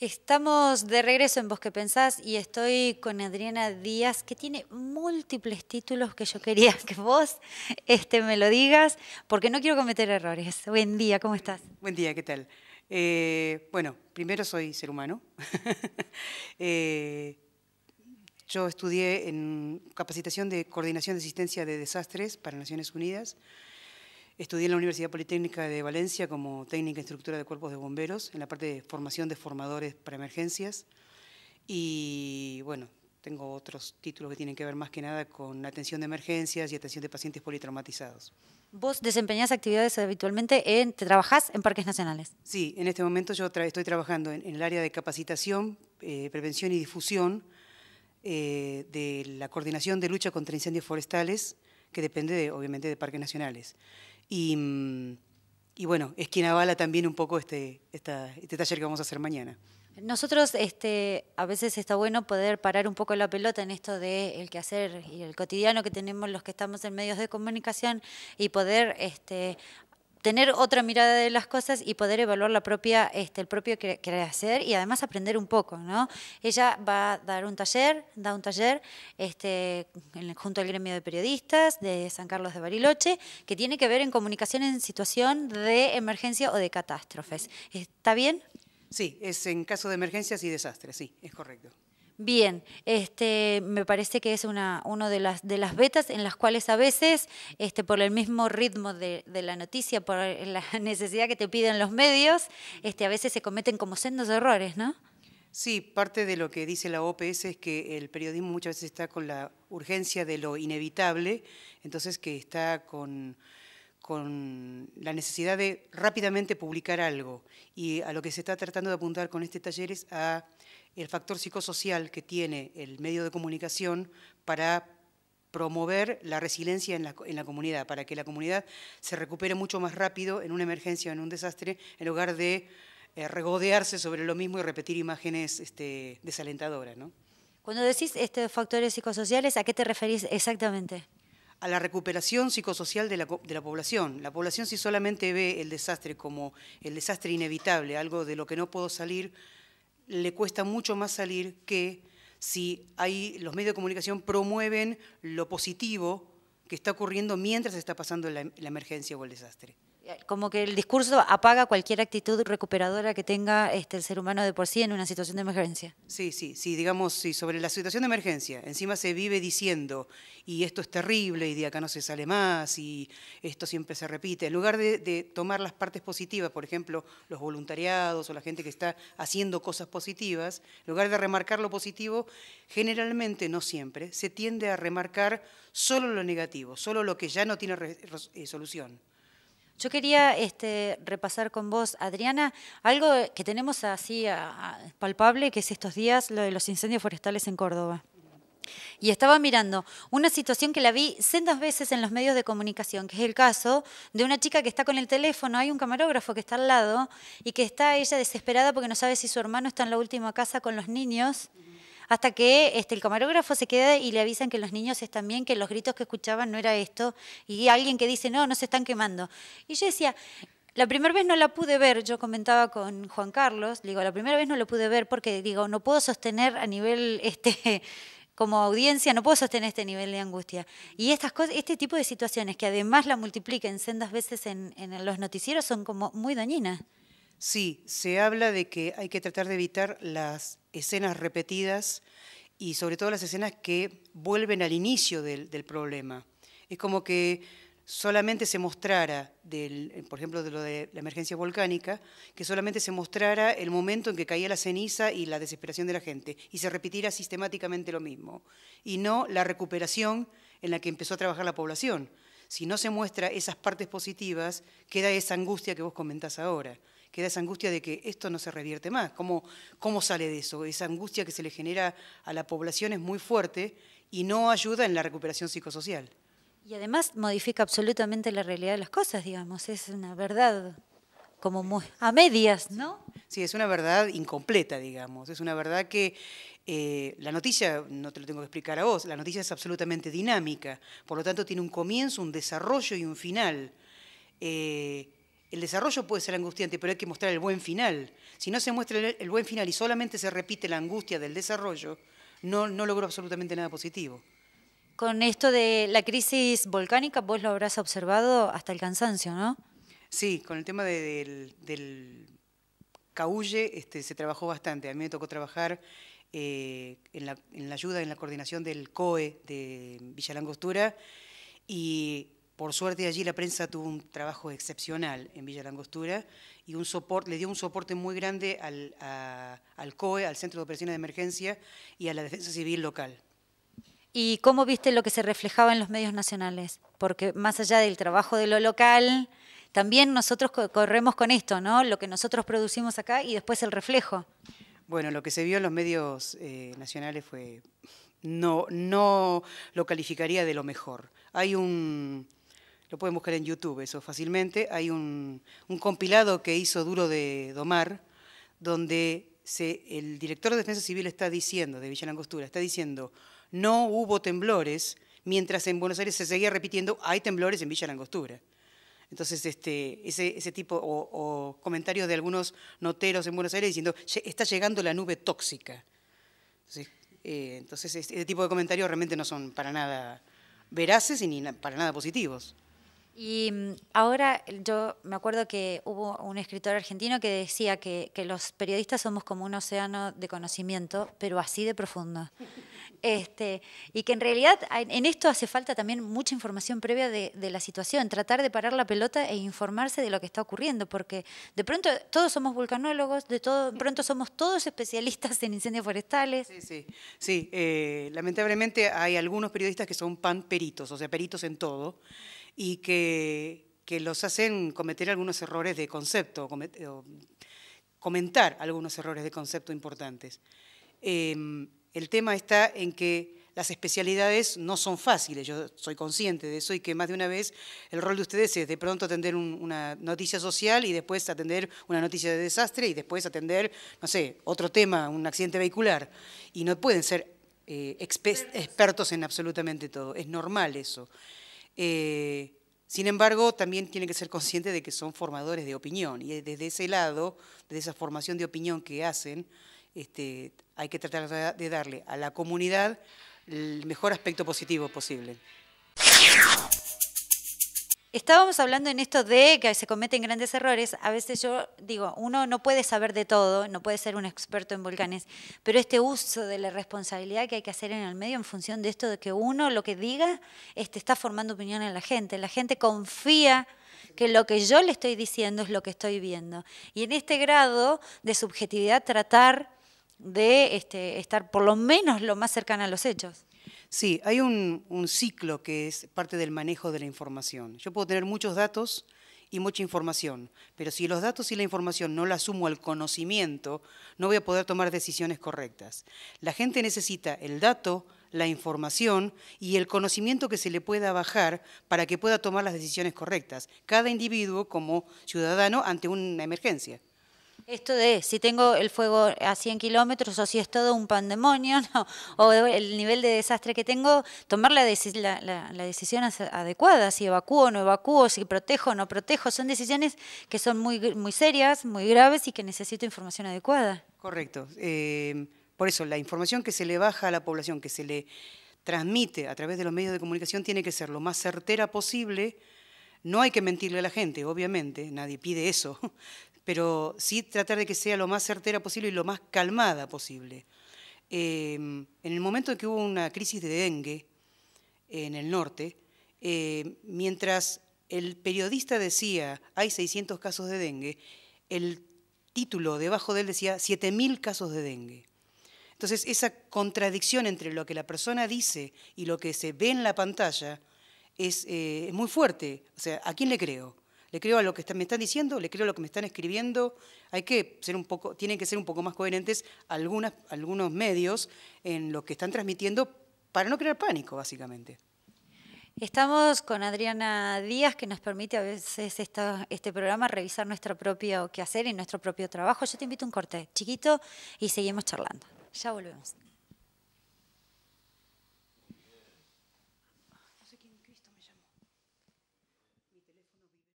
Estamos de regreso en Vos que Pensás y estoy con Adriana Díaz, que tiene múltiples títulos que yo quería que vos este, me lo digas, porque no quiero cometer errores. Buen día, ¿cómo estás? Buen día, ¿qué tal? Eh, bueno, primero soy ser humano. Eh, yo estudié en capacitación de coordinación de asistencia de desastres para Naciones Unidas. Estudié en la Universidad Politécnica de Valencia como técnica instructora de cuerpos de bomberos en la parte de formación de formadores para emergencias. Y bueno, tengo otros títulos que tienen que ver más que nada con atención de emergencias y atención de pacientes politraumatizados. ¿Vos desempeñás actividades habitualmente en, te trabajás en parques nacionales? Sí, en este momento yo estoy trabajando en, el área de capacitación, eh, prevención y difusión eh, de la coordinación de lucha contra incendios forestales que depende obviamente de parques nacionales. Y, mm, y, bueno, es quien avala también un poco este, este taller que vamos a hacer mañana. Nosotros este, a veces está bueno poder parar un poco la pelota en esto de el quehacer y el cotidiano que tenemos los que estamos en medios de comunicación y poder este, tener otra mirada de las cosas y poder evaluar la propia, este, el propio que querer hacer y además aprender un poco, ¿no? Ella va a dar un taller, da un taller este, junto al gremio de periodistas de San Carlos de Bariloche, que tiene que ver en comunicación en situación de emergencia o de catástrofes. ¿Está bien? Sí, es en caso de emergencias y desastres, sí, es correcto. Bien, este, me parece que es una, de, las, de las vetas en las cuales a veces, este, por el mismo ritmo de, la noticia, por la necesidad que te piden los medios, este, a veces se cometen como sendos errores, ¿no? Sí, parte de lo que dice la OPS es que el periodismo muchas veces está con la urgencia de lo inevitable, entonces que está con con la necesidad de rápidamente publicar algo. Y a lo que se está tratando de apuntar con este taller es a el factor psicosocial que tiene el medio de comunicación para promover la resiliencia en la, comunidad, para que la comunidad se recupere mucho más rápido en una emergencia, en un desastre, en lugar de eh, regodearse sobre lo mismo y repetir imágenes este, desalentadoras. Cuando decís este, factores psicosociales, ¿a qué te referís exactamente? a la recuperación psicosocial de la, de la, población. La población si solamente ve el desastre como el desastre inevitable, algo de lo que no puedo salir, le cuesta mucho más salir que si los medios de comunicación promueven lo positivo que está ocurriendo mientras está pasando la emergencia o el desastre como que el discurso apaga cualquier actitud recuperadora que tenga este, el ser humano de por sí en una situación de emergencia. Sí, sí, sí, digamos, sí, sobre la situación de emergencia, encima se vive diciendo, y esto es terrible, y de acá no se sale más, y esto siempre se repite, en lugar de, de tomar las partes positivas, por ejemplo, los voluntariados o la gente que está haciendo cosas positivas, en lugar de remarcar lo positivo, generalmente, no siempre, se tiende a remarcar solo lo negativo, solo lo que ya no tiene eh, solución. Yo quería este, repasar con vos, Adriana, algo que tenemos así palpable, que es estos días lo de los incendios forestales en Córdoba. Y estaba mirando una situación que la vi sendas veces en los medios de comunicación, que es el caso de una chica que está con el teléfono, hay un camarógrafo que está al lado y que está ella desesperada porque no sabe si su hermano está en la última casa con los niños hasta que este, el camarógrafo se queda y le avisan que los niños están bien, que los gritos que escuchaban no era esto, y alguien que dice, no, no se están quemando. Y yo decía, la primera vez no la pude ver, yo comentaba con Juan Carlos, digo, la primera vez no la pude ver porque digo, no puedo sostener a nivel este, como audiencia no puedo sostener este nivel de angustia. Y este tipo de situaciones que además la multipliquen sendas veces en, en los noticieros son como muy dañinas. Sí, se habla de que hay que tratar de evitar las escenas repetidas y sobre todo las escenas que vuelven al inicio del, problema. Es como que solamente se mostrara, eh, por ejemplo, de lo de la emergencia volcánica, que solamente se mostrara el momento en que caía la ceniza y la desesperación de la gente, y se repitiera sistemáticamente lo mismo, y no la recuperación en la que empezó a trabajar la población. Si no se muestra esas partes positivas, queda esa angustia que vos comentás ahora que esa angustia de que esto no se revierte más. ¿Cómo, ¿Cómo sale de eso? Esa angustia que se le genera a la población es muy fuerte y no ayuda en la recuperación psicosocial. Y además modifica absolutamente la realidad de las cosas, digamos, es una verdad como a medias, ¿no? Sí, es una verdad incompleta, digamos, es una verdad que eh, la noticia, no te lo tengo que explicar a vos, la noticia es absolutamente dinámica, por lo tanto tiene un comienzo, un desarrollo y un final. Eh, el desarrollo puede ser angustiante, pero hay que mostrar el buen final. Si no se muestra el buen final y solamente se repite la angustia del desarrollo, no, logro absolutamente nada positivo. Con esto de la crisis volcánica, vos lo habrás observado hasta el cansancio, ¿no? Sí, con el tema del, del Caulle este, se trabajó bastante. A mí me tocó trabajar eh, en, la, en, la, ayuda, en la coordinación del COE de Villa Langostura y por suerte allí la prensa tuvo un trabajo excepcional en Villa Langostura y un soporte, le dio un soporte muy grande al, COE, al Centro de Operaciones de Emergencia y a la Defensa Civil local. ¿Y cómo viste lo que se reflejaba en los medios nacionales? Porque más allá del trabajo de lo local, también nosotros corremos con esto, ¿no? Lo que nosotros producimos acá y después el reflejo. Bueno, lo que se vio en los medios eh, nacionales fue. No, no lo calificaría de lo mejor. Hay un lo pueden buscar en YouTube, eso fácilmente. Hay un, compilado que hizo Duro de Domar, donde el director de Defensa Civil está diciendo, de Villa Langostura, está diciendo, no hubo temblores, mientras en Buenos Aires se seguía repitiendo, hay temblores en Villa Langostura. Entonces, este, ese, ese tipo, o, comentarios de algunos noteros en Buenos Aires diciendo, está llegando la nube tóxica. Entonces, eh, entonces este, este tipo de comentarios realmente no son para nada veraces y ni para nada positivos. Y mm, ahora yo me acuerdo que hubo un escritor argentino que decía que, los periodistas somos como un océano de conocimiento, pero así de profundo. Este, y que en realidad en esto hace falta también mucha información previa de, la situación, tratar de parar la pelota e informarse de lo que está ocurriendo, porque de pronto todos somos vulcanólogos, de todo, pronto somos todos especialistas en incendios forestales. Sí, sí, sí. Eh, lamentablemente hay algunos periodistas que son pan peritos, o sea, peritos en todo y que, que los hacen cometer algunos errores de concepto, comentar algunos errores de concepto importantes. Em, el tema está en que las especialidades no son fáciles, yo soy consciente de eso y que más de una vez el rol de ustedes es de pronto atender una noticia social y después atender una noticia de desastre y después atender, no sé, otro tema, un accidente vehicular. Y no pueden ser eh, expertos en absolutamente todo, es normal eso. Eh, sin embargo, también tienen que ser conscientes de que son formadores de opinión y eh, desde ese lado, desde esa formación de opinión que hacen, este, hay que tratar de darle a la comunidad el mejor aspecto positivo posible. Estábamos hablando en esto de que se cometen grandes errores. A veces yo digo, uno no puede saber de todo, no puede ser un experto en volcanes, pero este uso de la responsabilidad que hay que hacer en el medio en función de esto de que uno lo que diga este, está formando opinión en la gente. La gente confía que lo que yo le estoy diciendo es lo que estoy viendo. Y en este grado de subjetividad tratar de este, estar por lo menos lo más cercano a los hechos. Sí, hay un, ciclo que es parte del manejo de la información. Yo puedo tener muchos datos y mucha información, pero si los datos y la información no la sumo al conocimiento, no voy a poder tomar decisiones correctas. La gente necesita el dato, la información y el conocimiento que se le pueda bajar para que pueda tomar las decisiones correctas, cada individuo como ciudadano ante una emergencia. Esto de si tengo el fuego a 100 kilómetros o si es todo un pandemonio o el nivel de desastre que tengo, tomar la, la, decisión adecuada, si evacúo o no evacúo, si protejo o no protejo, son decisiones que son muy, muy serias, muy graves y que necesito información adecuada. Correcto. Em, por eso, la información que se le baja a la población, que se le transmite a través de los medios de comunicación, tiene que ser lo más certera posible. No hay que mentirle a la gente, obviamente, nadie pide eso, pero sí tratar de que sea lo más certera posible y lo más calmada posible. Eh, en el momento en que hubo una crisis de dengue en el norte, eh, mientras el periodista decía hay 600 casos de dengue, el título debajo de él decía 7.000 casos de dengue. Entonces, esa contradicción entre lo que la persona dice y lo que se ve en la pantalla es eh, muy fuerte. O sea, ¿a quién le creo? le creo a lo que me están diciendo, le creo a lo que me están escribiendo. Hay que ser un poco, tienen que ser un poco más coherentes algunas, algunos medios en lo que están transmitiendo para no crear pánico, básicamente. Estamos con Adriana Díaz, que nos permite a veces este programa revisar nuestro propio quehacer y nuestro propio trabajo. Yo te invito a un corte chiquito y seguimos charlando. Ya volvemos.